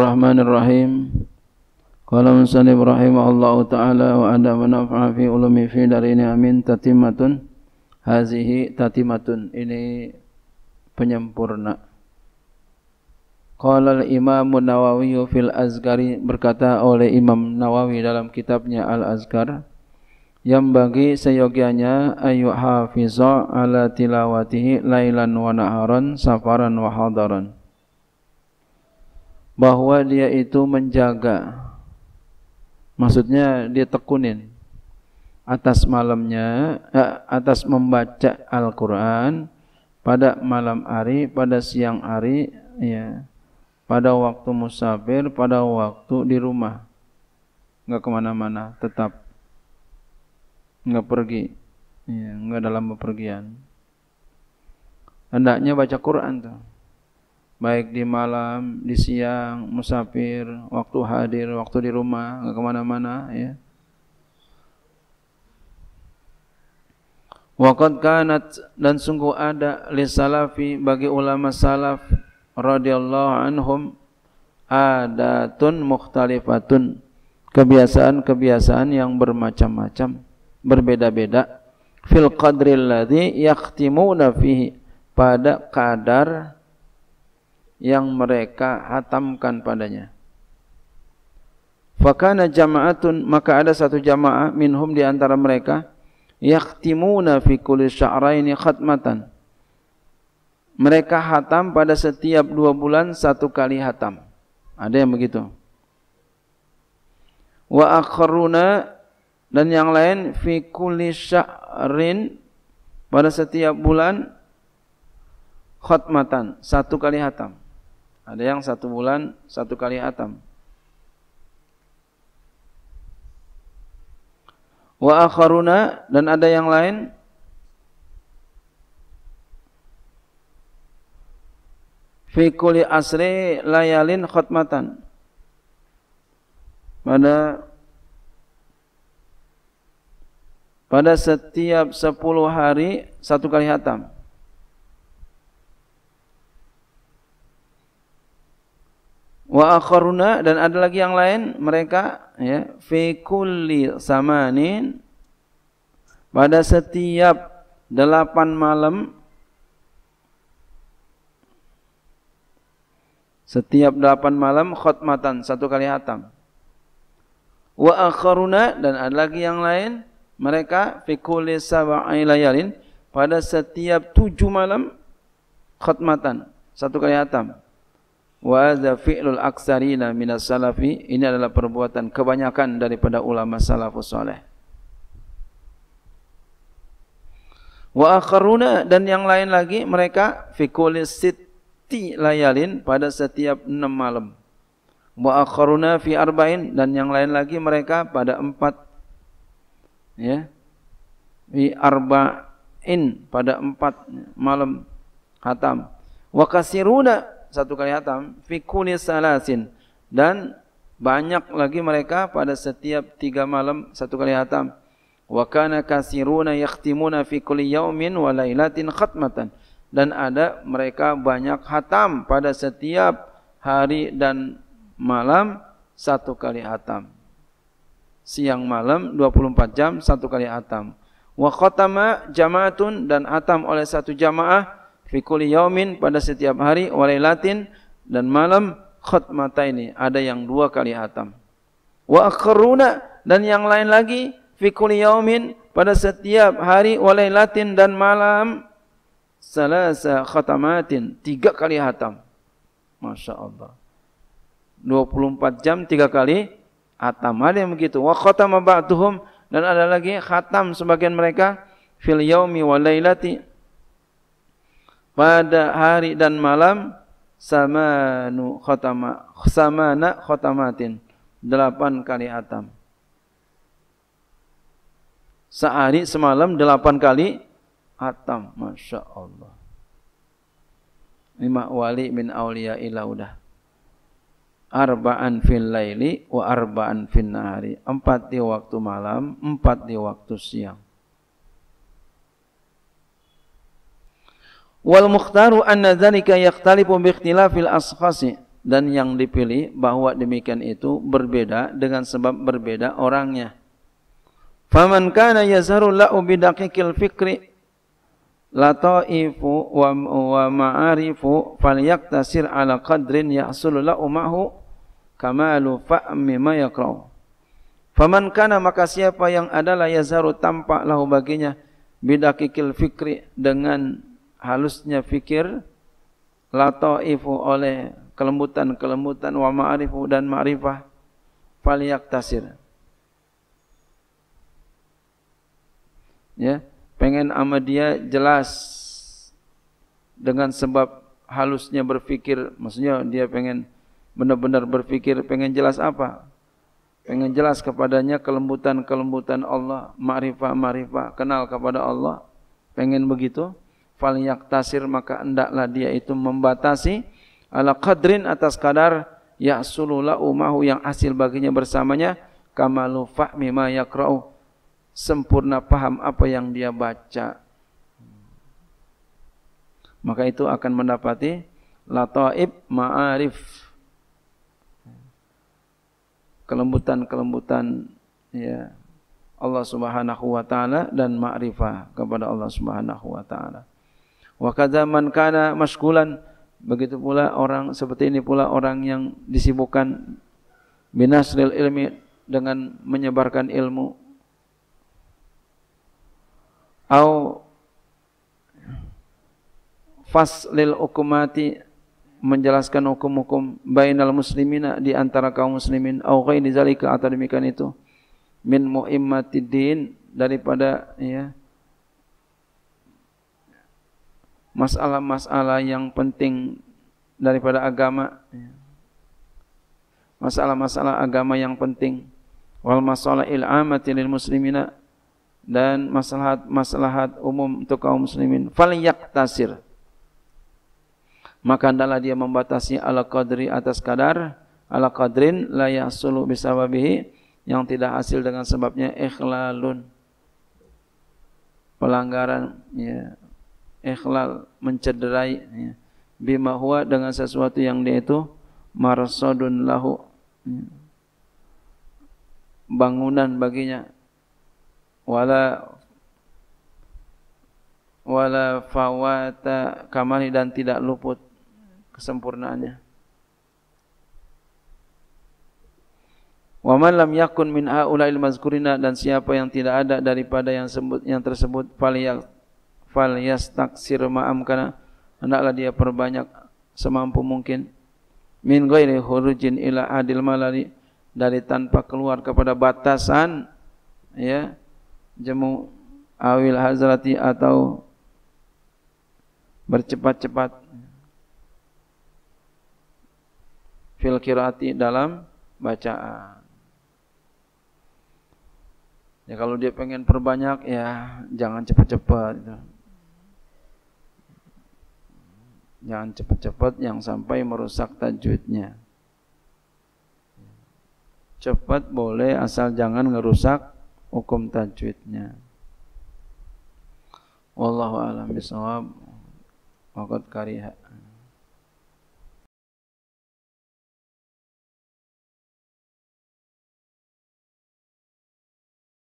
Bismillahirrahmanirrahim. Qala musannif rahimahullahu taala wa ada manfa'a fi ulumi fi dari ini amin tatimatun hazihi tatimatun ini penyempurna. Qala al-Imam Nawawi fil Azkari berkata oleh Imam Nawawi dalam kitabnya Al-Azkar yang bagi seyogianya ayu hafiza ala tilawatihi lailan wa naharan safaran wa hadaran bahwa dia itu menjaga maksudnya dia tekunin atas malamnya eh, atas membaca Al-Qur'an pada malam hari, pada siang hari, ya. Pada waktu musafir, pada waktu di rumah. Enggak kemana-mana, tetap. Enggak pergi. Ya, enggak dalam bepergian. Hendaknya baca Quran tuh baik di malam, di siang, musafir, waktu hadir, waktu di rumah, ke kemana-mana ya. Waqad kanat dan sungguh ada li salafi bagi ulama salaf radhiyallahu anhum adatun mukhtalifatun kebiasaan-kebiasaan yang bermacam-macam berbeda-beda fil qadril ladzi yahtimuna fihi pada kadar yang mereka hatamkan padanya. Fakana jama'atun maka ada satu jamaah minhum di antara mereka yaktimuna fi kulli sya'raini khatmatan. Mereka hatam pada setiap dua bulan satu kali hatam. Ada yang begitu. Wa akharuna dan yang lain fi kulli sya'rin pada setiap bulan khatmatan satu kali hatam. Ada yang satu bulan satu kali atam. Wa akharuna dan ada yang lain fi kulli asri layalin khutmatan. Pada pada setiap 10 hari satu kali hatam. wa akharuna dan ada lagi yang lain mereka ya fi kulli samanin pada setiap delapan malam setiap delapan malam khutmatan satu kali hatam wa akharuna dan ada lagi yang lain mereka fi kulli sab'i layalin pada setiap tujuh malam khutmatan satu kali hatam Wa fi'lul aksarina minas salafi. Ini adalah perbuatan kebanyakan daripada ulama salafus saleh. Wa akharuna dan yang lain lagi mereka fi siti layalin pada setiap enam malam. Wa akharuna fi arba'in dan yang lain lagi mereka pada empat ya. Fi arba'in pada empat malam khatam. Wa kasiruna satu kali hatam fi salasin dan banyak lagi mereka pada setiap tiga malam satu kali hatam wa kana kasiruna yakhtimuna fi kulli yaumin wa lailatin khatmatan dan ada mereka banyak hatam pada setiap hari dan malam satu kali hatam siang malam 24 jam satu kali hatam wa khatama jamaatun dan hatam oleh satu jamaah fi yaumin pada setiap hari walailatin dan malam khatmata ini ada yang dua kali hatam. Wa akharuna dan yang lain lagi fi yaumin pada setiap hari walailatin dan malam salasa khatamatin tiga kali hatam. Masya Allah. 24 jam tiga kali hatam. Ada yang begitu. Wa khatama ba'duhum dan ada lagi khatam sebagian mereka fil yaumi walailati pada hari dan malam samanu khotama samana khotamatin delapan kali atam sehari semalam delapan kali atam masya Allah lima wali min aulia ilaudah arba'an fil laili wa arba'an fil nahari empat di waktu malam empat di waktu siang Wal mukhtaru anna dzalika yakhtalifu bi ikhtilafil ashasi dan yang dipilih bahwa demikian itu berbeda dengan sebab berbeda orangnya. Faman kana yazharu la'u bidaqiqil fikri lataifu wa, wa ma'arifu falyaktasir ala qadrin yahsulu la'u ma'hu kamalu fa'mi ma yakrau. Faman kana maka siapa yang adalah yazharu tampak lahu baginya bidaqiqil fikri dengan halusnya fikir lataifu oleh kelembutan-kelembutan wa ma'rifu dan ma'rifah faliyak tasir. Ya, pengen sama dia jelas dengan sebab halusnya berfikir maksudnya dia pengen benar-benar berfikir pengen jelas apa? Pengen jelas kepadanya kelembutan-kelembutan Allah, ma'rifah-ma'rifah, kenal kepada Allah, pengen begitu? fal yaktasir maka hendaklah dia itu membatasi ala qadrin atas kadar ya ya'sulula umahu yang hasil baginya bersamanya kamalu fahmi ma yakra'u sempurna paham apa yang dia baca maka itu akan mendapati lataib ma'arif kelembutan-kelembutan ya Allah Subhanahu wa taala dan ma'rifah kepada Allah Subhanahu wa taala Wa kadza man kana maskulan begitu pula orang seperti ini pula orang yang disibukkan binasril ilmi dengan menyebarkan ilmu au faslil hukumati menjelaskan hukum-hukum bainal muslimina di antara kaum muslimin au ghairi zalika atau demikian itu min muimmatid din daripada ya masalah-masalah yang penting daripada agama masalah-masalah agama yang penting wal masalahil lil muslimina dan masalahat masalahat umum untuk kaum muslimin fal yaktasir maka hendaklah dia membatasi ala qadri atas kadar ala qadrin la bisababihi yang tidak hasil dengan sebabnya ikhlalun pelanggaran ya ikhlal mencederai ya. bima huwa dengan sesuatu yang dia itu marsadun lahu ya. bangunan baginya wala wala fawata kamali dan tidak luput kesempurnaannya Wa man lam yakun min haulail mazkurina dan siapa yang tidak ada daripada yang sebut yang tersebut falyak fal yastaksir ma'am kana hendaklah dia perbanyak semampu mungkin min ghairi hurujin ila adil malari dari tanpa keluar kepada batasan ya jemu awil hazrati atau bercepat-cepat fil kirati dalam bacaan. Ya kalau dia pengen perbanyak ya jangan cepat-cepat gitu. -cepat. Jangan cepat-cepat yang sampai merusak tajwidnya. Cepat boleh asal jangan ngerusak hukum tajwidnya. Wallahu a'lam bishawab. Waqad kariha